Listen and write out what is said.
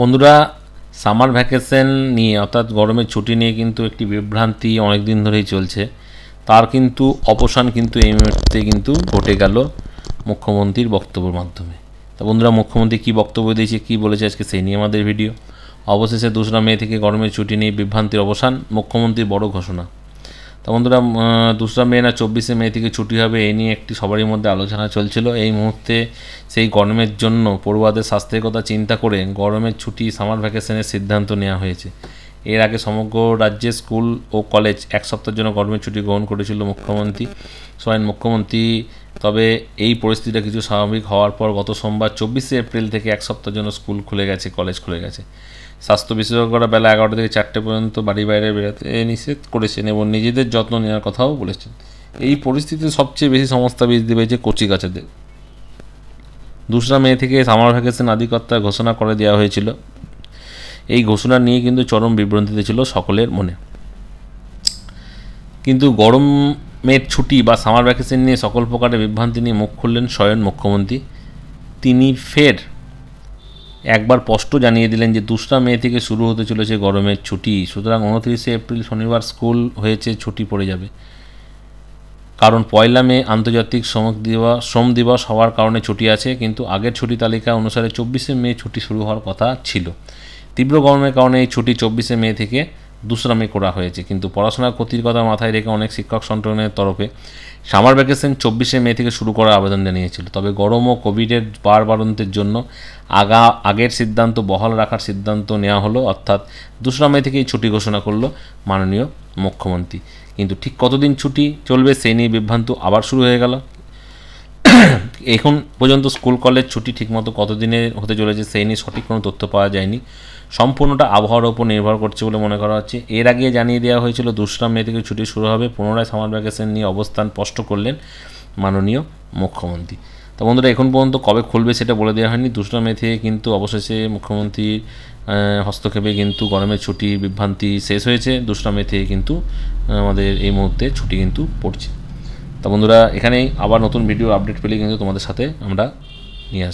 বন্ধুরা summer vacation নিয়ে অর্থাৎ গরমের ছুটি নিয়ে কিন্তু একটি বিভ্রান্তি অনেক দিন ধরেই চলছে তার কিন্তু অপসান কিন্তু এই মুহূর্তে কিন্তু ঘটে গেল মুখ্যমন্ত্রীর বক্তব্যের মাধ্যমে তা বন্ধুরা মুখ্যমন্ত্রী কী বক্তব্য দিয়েছে কী বলেছে আজকে সেই নিয়ে আমাদের ভিডিও অবশেষে দোসরা মে থেকে গরমের ছুটি নিয়ে বিভ্রান্তির অবসান মুখ্যমন্ত্রীর বড় ঘোষণা তো বন্ধুরা দুসরা মে না চব্বিশে মে থেকে ছুটি হবে এই নিয়ে একটি সবারই মধ্যে আলোচনা চলছিল এই মুহূর্তে সেই গরমের জন্য পড়ুয়াদের স্বাস্থ্যের কথা চিন্তা করে গরমের ছুটি সামার ভ্যাকেশনের সিদ্ধান্ত নেওয়া হয়েছে এর আগে সমগ্র রাজ্যে স্কুল ও কলেজ এক সপ্তাহের জন্য গরমের ছুটি গ্রহণ করেছিল মুখ্যমন্ত্রী স্বয়ং মুখ্যমন্ত্রী তবে এই পরিস্থিতিটা কিছু স্বাভাবিক হওয়ার পর গত সোমবার চব্বিশে এপ্রিল থেকে এক সপ্তাহের জন্য স্কুল খুলে গেছে কলেজ খুলে গেছে স্বাস্থ্য বিশেষজ্ঞরা বেলা এগারোটা থেকে চারটে পর্যন্ত বাড়ি বাইরে বেরোতে নিষেধ করেছেন এবং নিজেদের যত্ন নেওয়ার কথাও বলেছেন এই পরিস্থিতিতে সবচেয়ে বেশি সমস্যা বৃদ্ধি পেয়েছে কচি গাছেদের দুসরা মে থেকে সামার ভ্যাকেশন আধিকর্তা ঘোষণা করে দেওয়া হয়েছিল এই ঘোষণা নিয়ে কিন্তু চরম বিভ্রান্তিতে ছিল সকলের মনে কিন্তু গরমের ছুটি বা সামার ভ্যাকেশন নিয়ে সকল প্রকারের বিভ্রান্তি নিয়ে মুখ খুললেন স্বয়ন মুখ্যমন্ত্রী তিনি ফের একবার স্পষ্ট জানিয়ে দিলেন যে দুসরা মে থেকে শুরু হতে চলেছে গরমের ছুটি সুতরাং উনত্রিশে এপ্রিল শনিবার স্কুল হয়েছে ছুটি পড়ে যাবে কারণ পয়লা মে আন্তর্জাতিক শ্রম দিবস শ্রম দিবস হওয়ার কারণে ছুটি আছে কিন্তু আগের ছুটি তালিকা অনুসারে চব্বিশে মে ছুটি শুরু হওয়ার কথা ছিল তীব্র গরমের কারণে এই ছুটি চব্বিশে মে থেকে দুসরা মে করা হয়েছে কিন্তু পড়াশোনার ক্ষতির কথা মাথায় রেখে অনেক শিক্ষক সংগঠনের তরফে সামার ভ্যাকেশন চব্বিশে মে থেকে শুরু করার আবেদন জানিয়েছিল তবে গরম ও কোভিডের বারন্তের জন্য আগা আগের সিদ্ধান্ত বহাল রাখার সিদ্ধান্ত নেওয়া হলো অর্থাৎ দুসরা মে থেকেই ছুটি ঘোষণা করলো মাননীয় মুখ্যমন্ত্রী কিন্তু ঠিক কতদিন ছুটি চলবে সেই নিয়ে বিভ্রান্ত আবার শুরু হয়ে গেল এখন পর্যন্ত স্কুল কলেজ ছুটি ঠিকমতো কতদিনে হতে চলেছে সেই নিয়ে সঠিক কোনো তথ্য পাওয়া যায়নি সম্পূর্ণটা আবহাওয়ার ওপর নির্ভর করছে বলে মনে করা হচ্ছে এর আগে জানিয়ে দেওয়া হয়েছিল দুশ্রাম মে থেকে ছুটি শুরু হবে পুনরায় সামার ভ্যাকেশন নিয়ে অবস্থান স্পষ্ট করলেন মাননীয় মুখ্যমন্ত্রী তো বন্ধুরা এখন পর্যন্ত কবে খুলবে সেটা বলে দেওয়া হয়নি দুশরা মে থেকে কিন্তু অবশেষে মুখ্যমন্ত্রীর হস্তক্ষেপে কিন্তু গরমের ছুটি বিভ্রান্তি শেষ হয়েছে দুশরা মে থেকে কিন্তু আমাদের এই মুহূর্তে ছুটি কিন্তু পড়ছে তো বন্ধুরা এখানেই আবার নতুন ভিডিও আপডেট পেলে কিন্তু তোমাদের সাথে আমরা নিয়ে আসবো